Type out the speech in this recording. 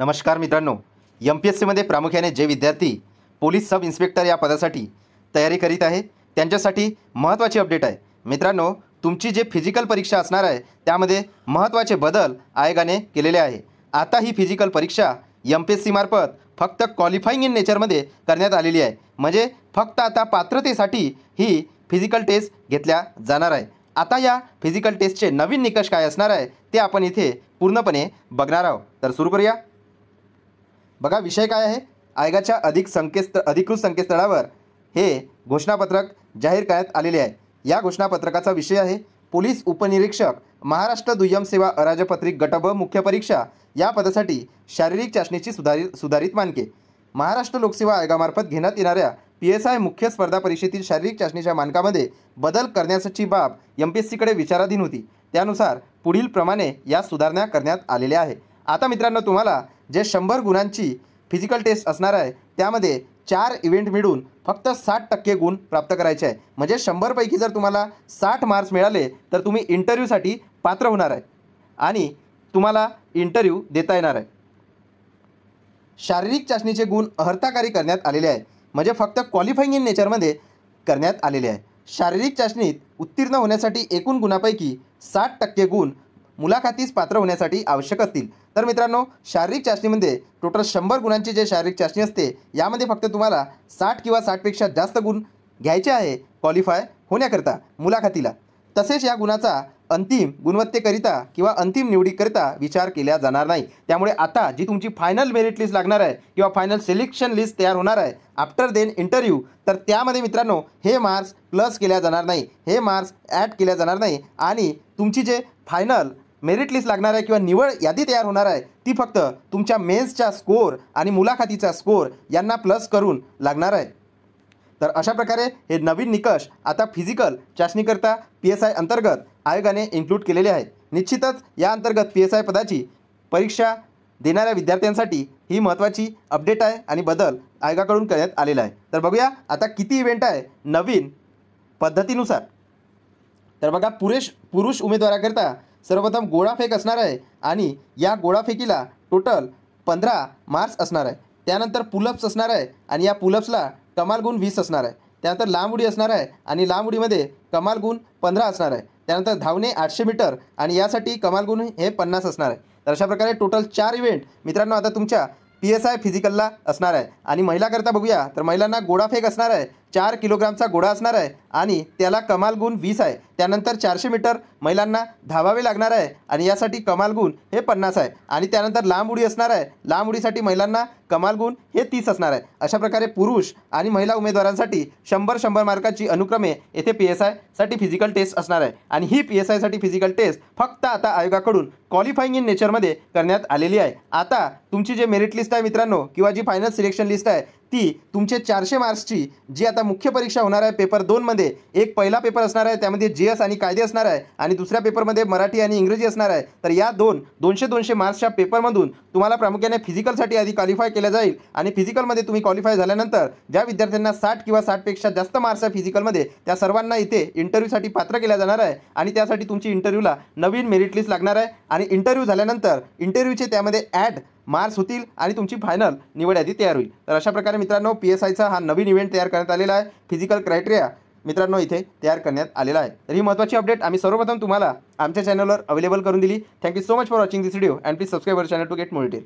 नमस्कार मित्रांनो M P S सीमध्ये प्रामुख्याने जे विद्यार्थी पोलीस सब इन्स्पेक्टर या पदासाठी तयारी करीत आहे त्यांच्यासाठी महत्त्वाची अपडेट आहे मित्रांनो तुमची जे फिजिकल परीक्षा असणार आहे त्यामध्ये महत्त्वाचे बदल आयोगाने केलेले आहे आता ही फिजिकल परीक्षा एम पी एस सीमार्फत फक्त क्वालिफाईंग इन नेचरमध्ये करण्यात आलेली आहे म्हणजे फक्त आता पात्रतेसाठी ही फिजिकल टेस्ट घेतल्या जाणार आहे आता या फिजिकल टेस्टचे नवीन निकष काय असणार आहे ते आपण इथे पूर्णपणे बघणार आहोत तर सुरू करूया बघा विषय काय आहे आयोगाच्या अधिक संकेत अधिकृत संकेतस्थळावर हे घोषणापत्रक जाहीर करण्यात आलेले आहे या घोषणापत्रकाचा विषय आहे पोलीस उपनिरीक्षक महाराष्ट्र दुय्यम सेवा अराजपत्रिक गट व मुख्य परीक्षा या पदासाठी शारीरिक चाचणीची सुधारित सुधारित मानके महाराष्ट्र लोकसेवा आयोगामार्फत घेण्यात येणाऱ्या पी एस आय मुख्य स्पर्धा परीक्षेतील शारीरिक चाचणीच्या मानकामध्ये बदल करण्याची बाब एम पी एस सीकडे विचाराधीन होती त्यानुसार पुढील प्रमाणे या सुधारणा करण्यात आलेल्या आहे आता मित्रांनो तुम्हाला जे शंभर गुणांची फिजिकल टेस्ट असणार आहे त्यामध्ये चार इव्हेंट मिळून फक्त साठ टक्के गुण प्राप्त करायचे आहे म्हणजे शंभरपैकी जर तुम्हाला साठ मार्क्स मिळाले तर तुम्ही इंटरव्ह्यूसाठी पात्र होणार आहे आणि तुम्हाला इंटरव्ह्यू देता येणार आहे शारीरिक चाचणीचे गुण अहर्ताकारी करण्यात आलेले आहे म्हणजे फक्त क्वालिफाईंग इन नेचरमध्ये करण्यात आलेले आहे शारीरिक चाचणीत उत्तीर्ण होण्यासाठी एकूण गुणापैकी साठ टक्के गुण मुलाखतीस पात्र होण्यासाठी आवश्यक असतील तर मित्रांनो शारीरिक चाचणीमध्ये म्हणजे टोटल शंभर गुणांची जे शारीरिक चाचणी असते यामध्ये फक्त तुम्हाला साठ किंवा साठपेक्षा जास्त गुण घ्यायचे आहे क्वालिफाय होण्याकरिता मुलाखतीला तसेच या गुणाचा अंतिम गुणवत्तेकरिता किंवा अंतिम निवडीकरिता विचार केला जाणार नाही त्यामुळे आता जी तुमची फायनल मेरिट लिस्ट लागणार आहे किंवा फायनल सिलेक्शन लिस्ट तयार होणार आहे आफ्टर देन इंटरव्ह्यू तर त्यामध्ये मित्रांनो हे मार्क्स प्लस केल्या जाणार नाही हे मार्क्स ॲड केल्या जाणार नाही आणि तुमची जे फायनल मेरिट लिस्ट लागणार आहे किंवा निवड यादी तयार होणार आहे ती फक्त तुमच्या मेन्सचा स्कोर आणि मुलाखतीचा स्कोअर यांना प्लस करून लागणार आहे तर अशा प्रकारे हे नवीन निकष आता फिजिकल चाचणीकरता पी एस आय अंतर्गत आयोगाने इन्क्लूड केलेले आहे निश्चितच या अंतर्गत पी एस आय पदाची परीक्षा देणाऱ्या विद्यार्थ्यांसाठी ही महत्त्वाची अपडेट आहे आणि बदल आयोगाकडून करण्यात आलेला आहे तर बघूया आता किती इव्हेंट आहे नवीन पद्धतीनुसार तर बघा पुरेश पुरुष उमेदवाराकरिता सर्वप्रथम गोळाफेक असणार आहे आणि या गोळाफेकीला टोटल पंधरा मार्क्स असणार आहे त्यानंतर पुलअप्स असणार आहे आणि या पुलअप्सला कमाल गुण वीस असणार आहे त्यानंतर लांब उडी असणार आहे आणि लांब उडीमध्ये कमाल गुण पंधरा असणार आहे त्यानंतर धावणे आठशे मीटर आणि यासाठी कमाल गुण हे पन्नास असणार आहे तर अशा प्रकारे टोटल चार इव्हेंट मित्रांनो आता तुमच्या पी एस आय फिजिकलला असणार आहे आणि महिलाकरता बघूया तर महिलांना गोळाफेक असणार आहे चार किलोग्रामचा घोडा असणार आहे आणि त्याला कमाल गुण वीस आहे त्यानंतर चारशे मीटर महिलांना धावावे लागणार आहे आणि यासाठी कमाल गुण हे पन्नास आहे आणि त्यानंतर लांब उडी असणार आहे लांब उडीसाठी महिलांना कमाल गुण हे तीस असणार आहे अशा प्रकारे पुरुष आणि महिला उमेदवारांसाठी शंभर शंभर मार्काची अनुक्रमे येथे पी एस आयसाठी फिजिकल टेस्ट असणार आहे आणि ही पी एस आयसाठी फिजिकल टेस्ट फक्त आता आयोगाकडून क्वालिफाईंग इन नेचरमध्ये करण्यात आलेली आहे आता तुमची जे मेरिट लिस्ट आहे मित्रांनो किंवा जी फायनल सिलेक्शन लिस्ट आहे ती तुमचे चारशे मार्क्सची जी आता मुख्य परीक्षा होणार आहे पेपर दोनमध्ये एक पहिला पेपर असणार आहे त्यामध्ये जी एस आणि कायदे असणार आहे आणि दुसऱ्या पेपरमध्ये मराठी आणि इंग्रजी असणार आहे तर या दोन दोनशे दोनशे मार्क्सच्या पेपरमधून तुम्हाला प्रामुख्याने फिजिकलसाठी आधी क्वालिफाय केलं जाईल आणि फिजिकलमध्ये तुम्ही क्वालिफाय झाल्यानंतर ज्या विद्यार्थ्यांना साठ किंवा साठपेक्षा जास्त मार्क्स आहे फिजिकलमध्ये त्या सर्वांना इथे इंटरव्ह्यूसाठी पात्र केल्या जाणार आहे आणि त्यासाठी तुमची इंटरव्ह्यूला नवीन मेरिट लिस्ट लागणार आहे आणि इंटरव्ह्यू झाल्यानंतर इंटरव्ह्यूचे त्यामध्ये ॲड मार्च होतील आणि तुमची फायनल निवड यादी तयार होईल तर अशा प्रकारे मित्रांनो पी एस आयचा हा नवीन इव्हेंट तयार करण्यात आलेला आहे फिजिकल क्रायटेरिया मित्रांनो इथे तयार करण्यात आलेला आहे तर ही महत्त्वाची अपडेट आम्ही सर्वप्रथम तुम्हाला आमच्या चॅनलवर अवेलेबल करून दिली thank you so much for watching this video and please subscriber channel to get more